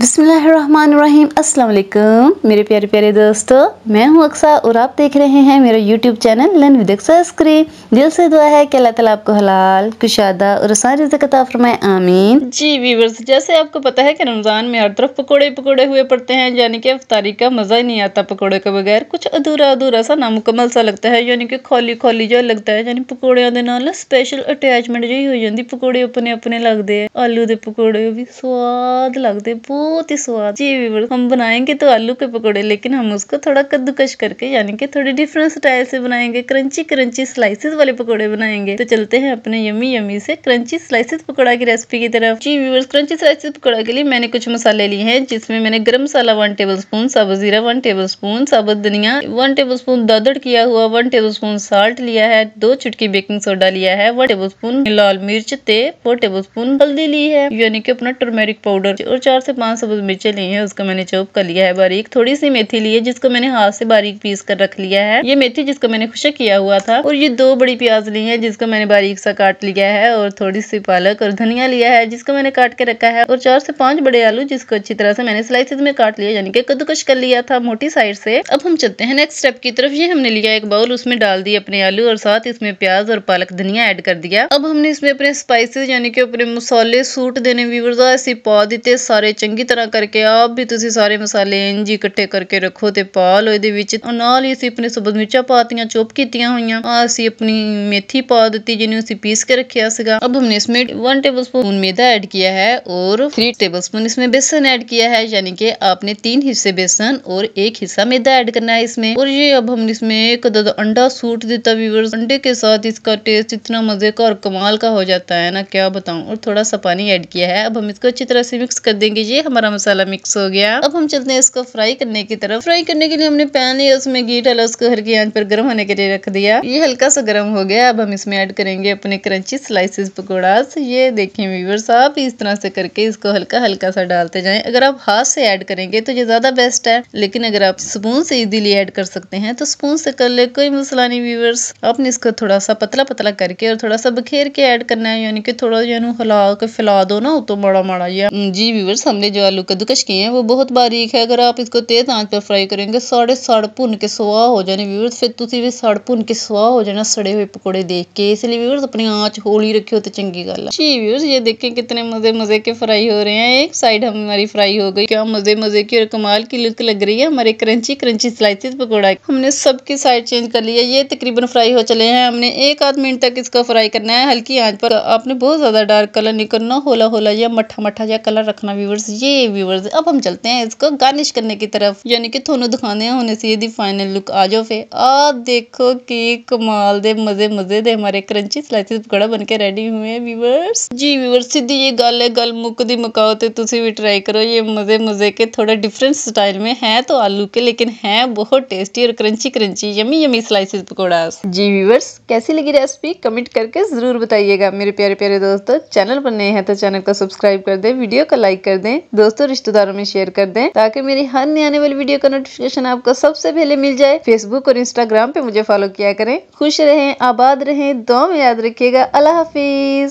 बसमीम् अल्लाम मेरे प्यारे प्यारे दोस्तों मैं हूं अक्सा और आप देख रहे हैं मेरा YouTube channel learn with Aqsa screen दिल से दुआ है कि अल्लाह ताला आपको हलाल कुशादा और आसान रिजकता फरमाए आमीन जी वीवर्स जैसे आपको पता है कि रमज़ान में हर तरफ पकौड़े पकौड़े हुए पड़ते हैं यानी कि अफ्तारी का मज़ा ही नहीं आता पकौड़े के बगैर कुछ अधूरा अधूरा सा नामुकमल सा लगता है यानी कि खोली खोली जो लगता है यानी पकौड़िया के नाल स्पेशल अटैचमेंट जी हो जाती पकौड़े अपने अपने लगते हैं आलू के पकौड़े भी स्वाद लगते बहुत बहुत ही स्वाद जी विवर हम बनाएंगे तो आलू के पकौड़े लेकिन हम उसको थोड़ा कद्दूकश करके यानी कि थोड़ी डिफरेंट स्टाइल से बनाएंगे क्रंची क्रंची स्लाइसेस वाले पकौड़े बनाएंगे तो चलते हैं अपने यमी यमी से क्रंची स्लाइसेस पकौड़ा की रेसिपी की तरफ जी विवर क्रंची स्लाइसेस पकौड़ा के लिए मैंने कुछ मसाले लिए हैं जिसमें मैंने गर्म मसाला वन टेबल स्पून साबुत जीरा वन टेबल स्पून साबुत धनिया वन टेबल स्पून दादड़ किया हुआ वन टेबल स्पून साल्ट लिया है दो चुटकी बेकिंग सोडा लिया है वन टेबल स्पून लाल मिर्च ते फोर टेबल स्पून हल्दी ली है यानी कि अपना टर्मेरिक पाउडर और चार से पाँच साबुत मिर्चें ली हैं उसको मैंने चौप कर लिया है बारीक थोड़ी सी मेथी ली है जिसको मैंने हाथ से बारीक पीस कर रख लिया है ये मेथी जिसको मैंने खुशक किया हुआ था और ये दो बड़ी प्याज ली है जिसको मैंने बारीक सा काट लिया है और थोड़ी सी पालक और धनिया लिया है जिसको मैंने काट के रखा है और चार से पांच बड़े आलू जिसको अच्छी तरह से मैंने स्लाइसिस में काट लिया यानी कि कद्दूकश कर लिया था मोटी साइड से अब हम चलते हैं नेक्स्ट स्टेप की तरफ ये हमने लिया एक बाउल उसमें डाल दी अपने आलू और साथ इसमें प्याज और पालक धनिया ऐड कर दिया अब हमने इसमें अपने स्पाइसेस यानी कि अपने मसाले सूट देने व्यूवर्स ऐसे पा देते सारे चंगी तरह करके आप भी ਤੁਸੀਂ सारे मसाले इंज इकट्ठे करके रखो तो पा लो ये नाल ही ਹੀ अपने सबज मिर्चा पाती ਪਾਤੀਆਂ ਚੋਪ हुई असी अपनी मेथी पा दी जिन्हें उसे पीस के रखा सगा अब हमने इसमें वन टेबल स्पून मैदा ऐड किया है और थ्री टेबल स्पून इसमें बेसन ऐड किया है यानी कि आपने तीन हिस्से बेसन और एक हिस्सा मैदा ऐड करना है इसमें और ये अब हमने इसमें एक अदद अंडा सूट देता व्यूवर्स अंडे के साथ इसका टेस्ट इतना मजे का और कमाल का हो जाता है ना क्या बताऊं और थोड़ा सा पानी ऐड किया है अब हम इसको अच्छी तरह से मिक्स कर देंगे ये हमारे हमारा मसाला मिक्स हो गया अब हम चलते हैं इसको फ्राई करने की तरफ फ्राई करने के लिए हमने पैन या उसमें घी डाला उसको हल्की आंच पर गर्म होने के लिए रख दिया ये हल्का सा गर्म हो गया अब हम इसमें ऐड करेंगे अपने क्रंची स्लाइसिस पकौड़ास ये देखें व्यूवर आप इस तरह से करके इसको हल्का हल्का सा डालते जाए अगर आप हाथ से ऐड करेंगे तो ये ज़्यादा बेस्ट है लेकिन अगर आप स्पून से इजीली ऐड कर सकते हैं तो स्पून से कर ले कोई मसला नहीं व्यूवर्स आपने इसको थोड़ा सा पतला पतला करके और थोड़ा सा बखेर के ऐड करना है यानी कि थोड़ा यानी हिला के फैला दो ना तो बड़ा माड़ा या जी व्यूवर्स हमने जो आलू कद्दूकश किए हैं वो बहुत बारीक है अगर आप इसको तेज़ आंच पर फ्राई करेंगे साढ़े साढ़ भुन के सुहा हो जाने व्यूअर्स फिर तुम भी साढ़ भुन के सुहा हो जाना सड़े हुए पकौड़े देख के इसलिए व्यूअर्स अपनी आँच होली रखियो तो चंगी गल है जी व्यूअर्स ये देखें कितने मज़े मज़े के फ्राई हो रहे हैं एक साइड हमारी फ्राई हो गई क्या मज़े मज़े की और कमाल की लुक लग रही है हमारे क्रंची क्रंची स्लाइसिस पकौड़ा हमने सबकी साइड चेंज कर लिया ये तकरीबन फ्राई हो चले हैं हमने एक आध मिनट तक इसको फ्राई करना है हल्की आँच पर आपने बहुत ज़्यादा डार्क कलर नहीं करना होला होला या मठा मठा या कलर रखना व्यूअर्स ये व्यूवर्स अब हम चलते हैं इसको गार्निश करने की तरफ यानी कि थोनों दिखाने होने से यदि फाइनल लुक आ जाओ फिर आप देखो कि कमाल दे मजे मजे दे हमारे क्रंची स्लाइसिस पकौड़ा बन के रेडी हुए हैं व्यूवर्स जी व्यूवर्स सीधी ये गल है गल मुक दी मकाओ तो तुम भी ट्राई करो ये मजे मजे के थोड़ा डिफरेंट स्टाइल में है तो आलू के लेकिन है बहुत टेस्टी और crunchy crunchy yummy yummy slices pakora जी व्यूवर्स कैसी लगी रेसिपी कमेंट करके जरूर बताइएगा मेरे प्यारे प्यारे दोस्तों चैनल पर नए हैं तो चैनल को सब्सक्राइब कर दें वीडियो को लाइक कर दें दोस्तों दोस्तों रिश्तेदारों में शेयर कर दें ताकि मेरी हर नई आने वाली वीडियो का नोटिफिकेशन आपको सबसे पहले मिल जाए फेसबुक और इंस्टाग्राम पे मुझे फॉलो किया करें खुश रहें आबाद रहें दो में याद रखिएगा अल्लाह हाफिज